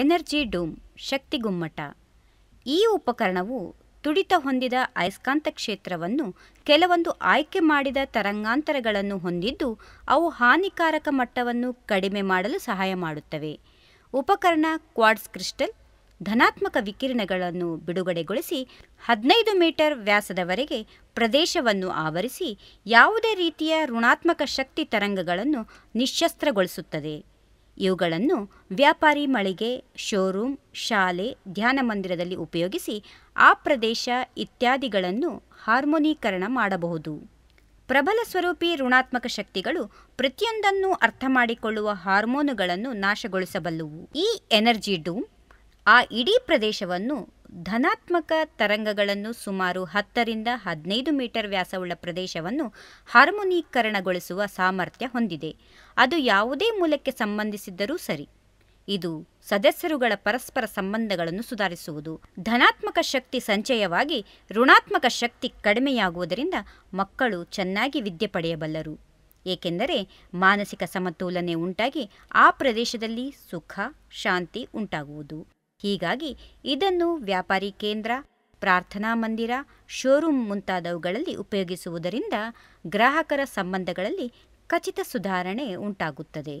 energy ಡೂಮ್ ಶಕ್ತಿಗುಮ್ಮಟ ಈ ಉಪಕರಣವು ತುಡಿತ ಹೊಂದಿದ ಅಯಸ್ಕಾಂತ ಕ್ಷೇತ್ರವನ್ನು ಕೆಲವೊಂದು ಆಯ್ಕೆ ಮಾಡಿದ ತರಂಗಾಂತರಗಳನ್ನು ಹೊಂದಿದ್ದು ಅವು ಹಾನಿಕಾರಕ ಮಟ್ಟವನ್ನು ಕಡಿಮೆ ಮಾಡಲು ಸಹಾಯ ಮಾಡುತ್ತವೆ ಉಪಕರಣ ಕ್ವಾಡ್ಸ್ ಕ್ರಿಸ್ಟಲ್ ಧನಾತ್ಮಕ ವಿಕಿರಣಗಳನ್ನು ಬಿಡುಗಡೆಗೊಳಿಸಿ ಹದಿನೈದು ಮೀಟರ್ ವ್ಯಾಸದವರೆಗೆ ಪ್ರದೇಶವನ್ನು ಆವರಿಸಿ ಯಾವುದೇ ರೀತಿಯ ಋಣಾತ್ಮಕ ಶಕ್ತಿ ತರಂಗಗಳನ್ನು ನಿಶಸ್ತ್ರಗೊಳಿಸುತ್ತದೆ ಇವುಗಳನ್ನು ವ್ಯಾಪಾರಿ ಮಳಿಗೆ ಶೋರೂಮ್ ಶಾಲೆ ಧ್ಯಾನ ಮಂದಿರದಲ್ಲಿ ಉಪಯೋಗಿಸಿ ಆ ಪ್ರದೇಶ ಇತ್ಯಾದಿಗಳನ್ನು ಹಾರ್ಮೋನೀಕರಣ ಮಾಡಬಹುದು ಪ್ರಬಲ ಸ್ವರೂಪಿ ಋಣಾತ್ಮಕ ಶಕ್ತಿಗಳು ಪ್ರತಿಯೊಂದನ್ನು ಅರ್ಥ ಮಾಡಿಕೊಳ್ಳುವ ಹಾರ್ಮೋನುಗಳನ್ನು ನಾಶಗೊಳಿಸಬಲ್ಲವು ಈ ಎನರ್ಜಿ ಡೂಮ್ ಆ ಇಡೀ ಪ್ರದೇಶವನ್ನು ಧನಾತ್ಮಕ ತರಂಗಗಳನ್ನು ಸುಮಾರು ಹತ್ತರಿಂದ ಹದಿನೈದು ಮೀಟರ್ ವ್ಯಾಸವುಳ್ಳ ಪ್ರದೇಶವನ್ನು ಹಾರ್ಮೋನೀಕರಣಗೊಳಿಸುವ ಸಾಮರ್ಥ್ಯ ಹೊಂದಿದೆ ಅದು ಯಾವುದೇ ಮೂಲಕ್ಕೆ ಸಂಬಂಧಿಸಿದ್ದರೂ ಸರಿ ಇದು ಸದಸ್ಯರುಗಳ ಪರಸ್ಪರ ಸಂಬಂಧಗಳನ್ನು ಸುಧಾರಿಸುವುದು ಧನಾತ್ಮಕ ಶಕ್ತಿ ಸಂಚಯವಾಗಿ ಋಣಾತ್ಮಕ ಶಕ್ತಿ ಕಡಿಮೆಯಾಗುವುದರಿಂದ ಮಕ್ಕಳು ಚೆನ್ನಾಗಿ ವಿದ್ಯೆ ಪಡೆಯಬಲ್ಲರು ಏಕೆಂದರೆ ಮಾನಸಿಕ ಸಮತೋಲನೆ ಉಂಟಾಗಿ ಆ ಪ್ರದೇಶದಲ್ಲಿ ಸುಖ ಶಾಂತಿ ಉಂಟಾಗುವುದು ಹೀಗಾಗಿ ಇದನ್ನು ವ್ಯಾಪಾರಿ ಕೇಂದ್ರ ಪ್ರಾರ್ಥನಾ ಮಂದಿರ ಶೋರೂಮ್ ಮುಂತಾದವುಗಳಲ್ಲಿ ಉಪಯೋಗಿಸುವುದರಿಂದ ಗ್ರಾಹಕರ ಸಂಬಂಧಗಳಲ್ಲಿ ಖಚಿತ ಸುಧಾರಣೆ ಉಂಟಾಗುತ್ತದೆ